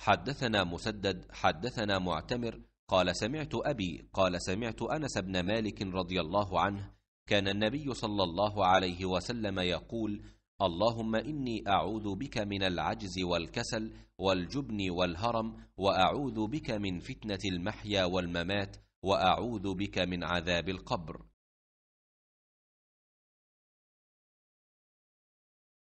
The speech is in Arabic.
حدثنا مسدد حدثنا معتمر قال سمعت أبي قال سمعت أنس بن مالك رضي الله عنه كان النبي صلى الله عليه وسلم يقول اللهم إني أعوذ بك من العجز والكسل والجبن والهرم وأعوذ بك من فتنة المحيا والممات وأعوذ بك من عذاب القبر